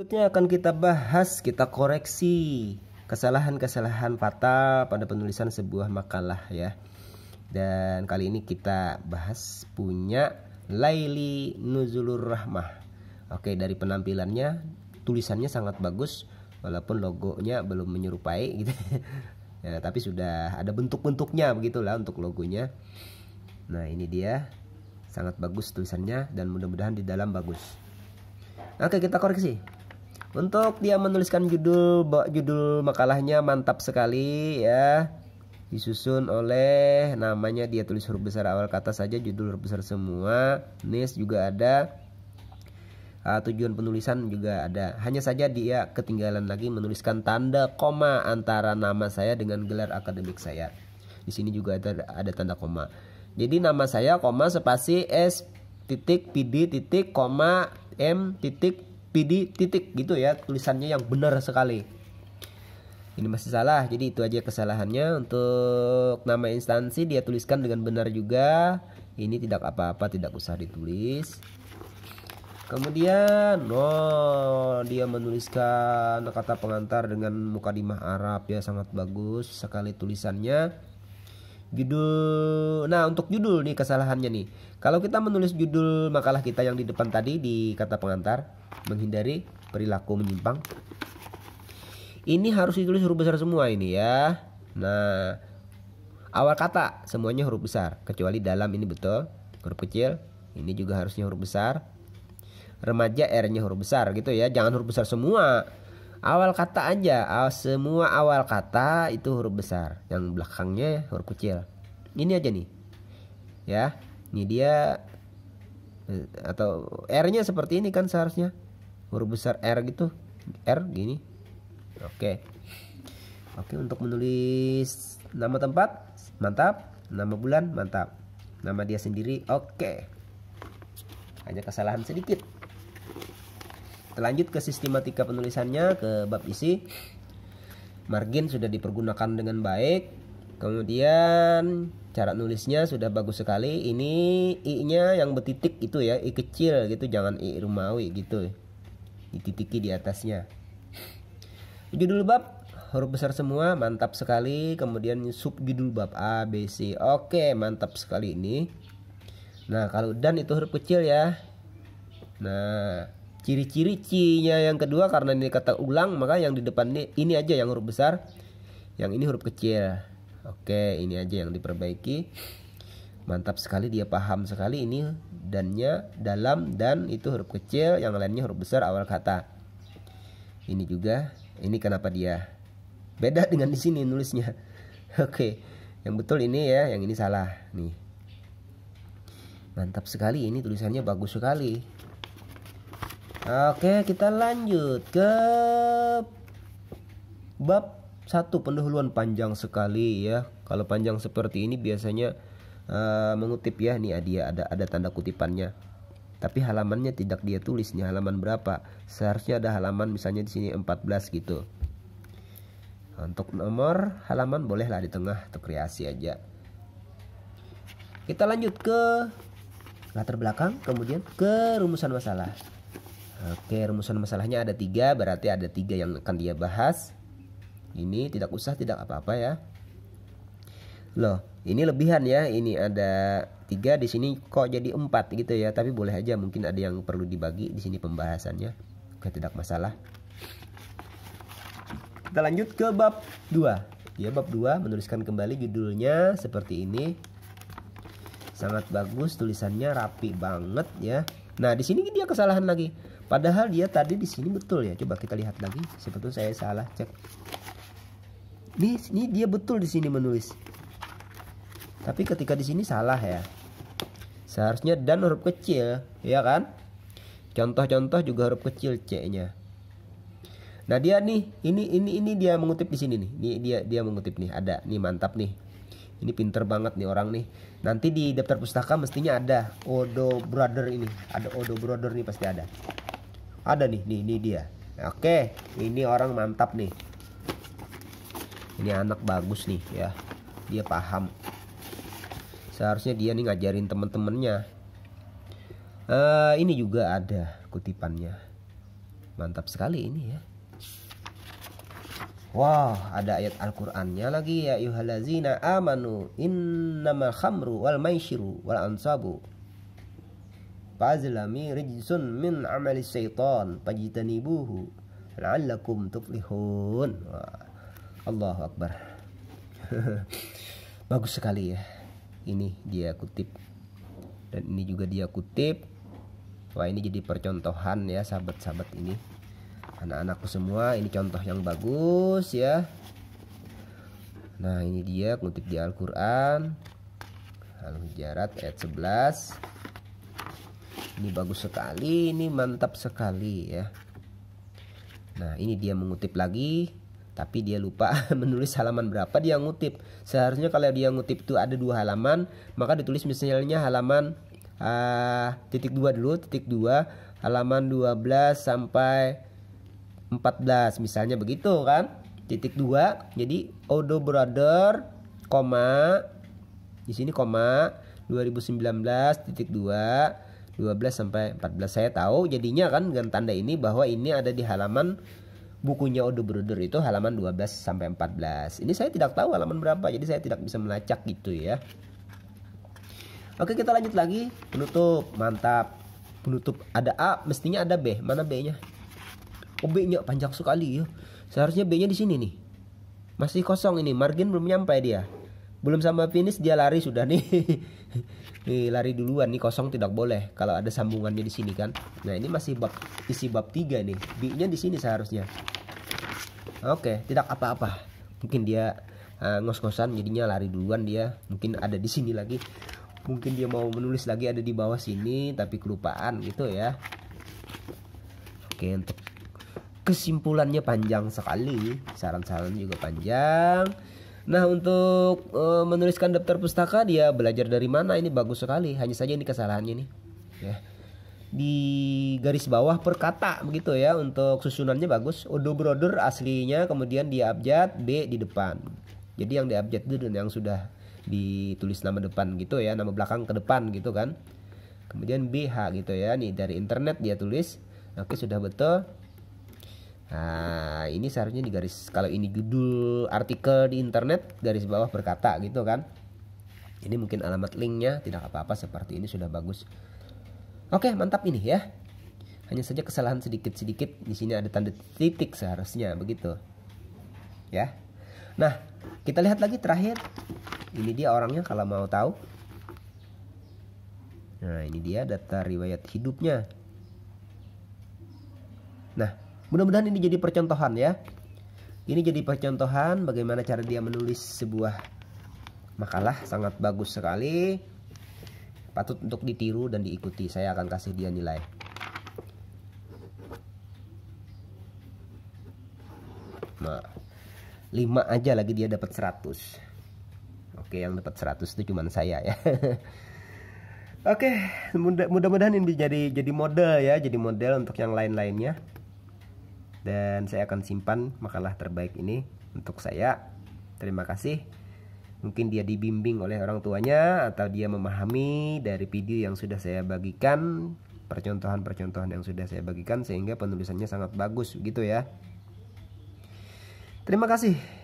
Berikutnya akan kita bahas, kita koreksi kesalahan-kesalahan fatal pada penulisan sebuah makalah ya. Dan kali ini kita bahas punya Laili Nuzulur Rahmah. Oke, dari penampilannya tulisannya sangat bagus walaupun logonya belum menyerupai gitu. Ya, tapi sudah ada bentuk-bentuknya begitulah untuk logonya. Nah, ini dia. Sangat bagus tulisannya dan mudah-mudahan di dalam bagus. Oke, kita koreksi. Untuk dia menuliskan judul judul makalahnya mantap sekali ya. Disusun oleh namanya dia tulis huruf besar awal kata saja judul huruf besar semua. Nis juga ada. Uh, tujuan penulisan juga ada. Hanya saja dia ketinggalan lagi menuliskan tanda koma antara nama saya dengan gelar akademik saya. Di sini juga ada ada tanda koma. Jadi nama saya koma spasi S titik PD titik koma M titik PD titik gitu ya tulisannya yang benar sekali ini masih salah jadi itu aja kesalahannya untuk nama instansi dia tuliskan dengan benar juga ini tidak apa-apa tidak usah ditulis kemudian oh dia menuliskan kata pengantar dengan mukadimah Arab ya sangat bagus sekali tulisannya Judul Nah, untuk judul nih kesalahannya nih. Kalau kita menulis judul makalah kita yang di depan tadi di kata pengantar menghindari perilaku menyimpang. Ini harus ditulis huruf besar semua ini ya. Nah, awal kata semuanya huruf besar kecuali dalam ini betul huruf kecil. Ini juga harusnya huruf besar. Remaja R-nya huruf besar gitu ya. Jangan huruf besar semua awal kata aja semua awal kata itu huruf besar yang belakangnya huruf kecil ini aja nih ya ini dia atau R-nya seperti ini kan seharusnya huruf besar R gitu R gini oke oke untuk menulis nama tempat mantap nama bulan mantap nama dia sendiri oke hanya kesalahan sedikit kita lanjut ke sistematika penulisannya ke bab isi. Margin sudah dipergunakan dengan baik. Kemudian cara nulisnya sudah bagus sekali. Ini i-nya yang betitik itu ya, i kecil gitu, jangan i rumawi gitu. Dititiki di atasnya. Judul bab huruf besar semua, mantap sekali. Kemudian sub judul bab A, B, C. Oke, mantap sekali ini. Nah, kalau dan itu huruf kecil ya. Nah, ciri-ciri C-nya yang kedua karena ini kata ulang maka yang di depan ini, ini aja yang huruf besar yang ini huruf kecil oke ini aja yang diperbaiki mantap sekali dia paham sekali ini dannya dalam dan itu huruf kecil yang lainnya huruf besar awal kata ini juga ini kenapa dia beda dengan di sini nulisnya oke yang betul ini ya yang ini salah nih mantap sekali ini tulisannya bagus sekali Oke, kita lanjut ke bab satu pendahuluan panjang sekali ya. Kalau panjang seperti ini biasanya uh, mengutip ya nih dia ada ada tanda kutipannya. Tapi halamannya tidak dia tulisnya halaman berapa. Seharusnya ada halaman misalnya di sini 14 gitu. Nah, untuk nomor halaman bolehlah di tengah untuk kreasi aja. Kita lanjut ke latar belakang kemudian ke rumusan masalah. Oke, rumusan masalahnya ada tiga, berarti ada tiga yang akan dia bahas. Ini tidak usah, tidak apa-apa ya. Loh, ini lebihan ya. Ini ada tiga di sini kok jadi empat gitu ya. Tapi boleh aja, mungkin ada yang perlu dibagi di sini pembahasannya. Oke, tidak masalah. Kita lanjut ke bab 2. Ya, bab 2 menuliskan kembali judulnya seperti ini. Sangat bagus tulisannya rapi banget ya. Nah, di sini dia kesalahan lagi Padahal dia tadi di sini betul ya. Coba kita lihat lagi. Sebetulnya saya salah cek. Ini, ini dia betul di sini menulis. Tapi ketika di sini salah ya. Seharusnya dan huruf kecil, ya kan? Contoh-contoh juga huruf kecil C-nya. Nah dia nih, ini ini ini dia mengutip di sini nih. Ini dia dia mengutip nih. Ada nih mantap nih. Ini pinter banget nih orang nih. Nanti di daftar pustaka mestinya ada Odo Brother ini. Ada Odo Brother nih pasti ada ada nih nih ini dia oke ini orang mantap nih ini anak bagus nih ya dia paham seharusnya dia nih ngajarin temen-temennya uh, ini juga ada kutipannya mantap sekali ini ya Wow, ada ayat Al-Qur'annya lagi ya Yuhalazina amanu innamal khamru wal maisiru wal ansabu fazlami rijsun min amali syaitan Fajitanibuhu La'allakum tuflihun Wah. Allahu Akbar Bagus sekali ya Ini dia kutip Dan ini juga dia kutip Wah ini jadi percontohan ya sahabat-sahabat ini Anak-anakku semua ini contoh yang bagus ya Nah ini dia kutip di Al-Quran Al-Hujarat ayat 11 ini bagus sekali ini mantap sekali ya nah ini dia mengutip lagi tapi dia lupa menulis halaman berapa dia ngutip seharusnya kalau dia ngutip itu ada dua halaman maka ditulis misalnya halaman uh, titik dua dulu titik dua halaman 12 sampai 14 misalnya begitu kan titik dua jadi Odo Brother koma di sini koma 2019 titik dua 12 sampai 14 saya tahu jadinya kan dengan tanda ini bahwa ini ada di halaman bukunya Odo Bruder itu halaman 12 sampai 14 ini saya tidak tahu halaman berapa jadi saya tidak bisa melacak gitu ya Oke kita lanjut lagi penutup mantap penutup ada A mestinya ada B mana B nya oh B nya panjang sekali ya seharusnya B nya di sini nih masih kosong ini margin belum nyampe dia belum sama finish dia lari sudah nih nih lari duluan nih kosong tidak boleh kalau ada sambungannya di sini kan nah ini masih bab isi bab 3 nih B nya di sini seharusnya oke tidak apa-apa mungkin dia uh, ngos-ngosan jadinya lari duluan dia mungkin ada di sini lagi mungkin dia mau menulis lagi ada di bawah sini tapi kelupaan gitu ya oke untuk kesimpulannya panjang sekali saran-saran juga panjang Nah untuk e, menuliskan daftar pustaka dia belajar dari mana ini bagus sekali. Hanya saja ini kesalahannya nih. Ya. Di garis bawah per kata begitu ya untuk susunannya bagus. Odo brother aslinya kemudian dia abjad B di depan. Jadi yang di abjad itu yang sudah ditulis nama depan gitu ya, nama belakang ke depan gitu kan. Kemudian BH gitu ya. Nih dari internet dia tulis. Oke sudah betul. Nah, ini seharusnya di garis kalau ini judul artikel di internet garis bawah berkata gitu kan. Ini mungkin alamat linknya tidak apa-apa seperti ini sudah bagus. Oke, mantap ini ya. Hanya saja kesalahan sedikit-sedikit di sini ada tanda titik seharusnya begitu. Ya. Nah, kita lihat lagi terakhir. Ini dia orangnya kalau mau tahu. Nah, ini dia data riwayat hidupnya. Nah, Mudah-mudahan ini jadi percontohan ya. Ini jadi percontohan bagaimana cara dia menulis sebuah makalah sangat bagus sekali. Patut untuk ditiru dan diikuti. Saya akan kasih dia nilai. Nah, 5 aja lagi dia dapat 100. Oke, yang dapat 100 itu cuman saya ya. Oke, mudah-mudahan ini jadi jadi model ya, jadi model untuk yang lain-lainnya dan saya akan simpan makalah terbaik ini untuk saya. Terima kasih. Mungkin dia dibimbing oleh orang tuanya atau dia memahami dari video yang sudah saya bagikan, percontohan-percontohan yang sudah saya bagikan sehingga penulisannya sangat bagus gitu ya. Terima kasih.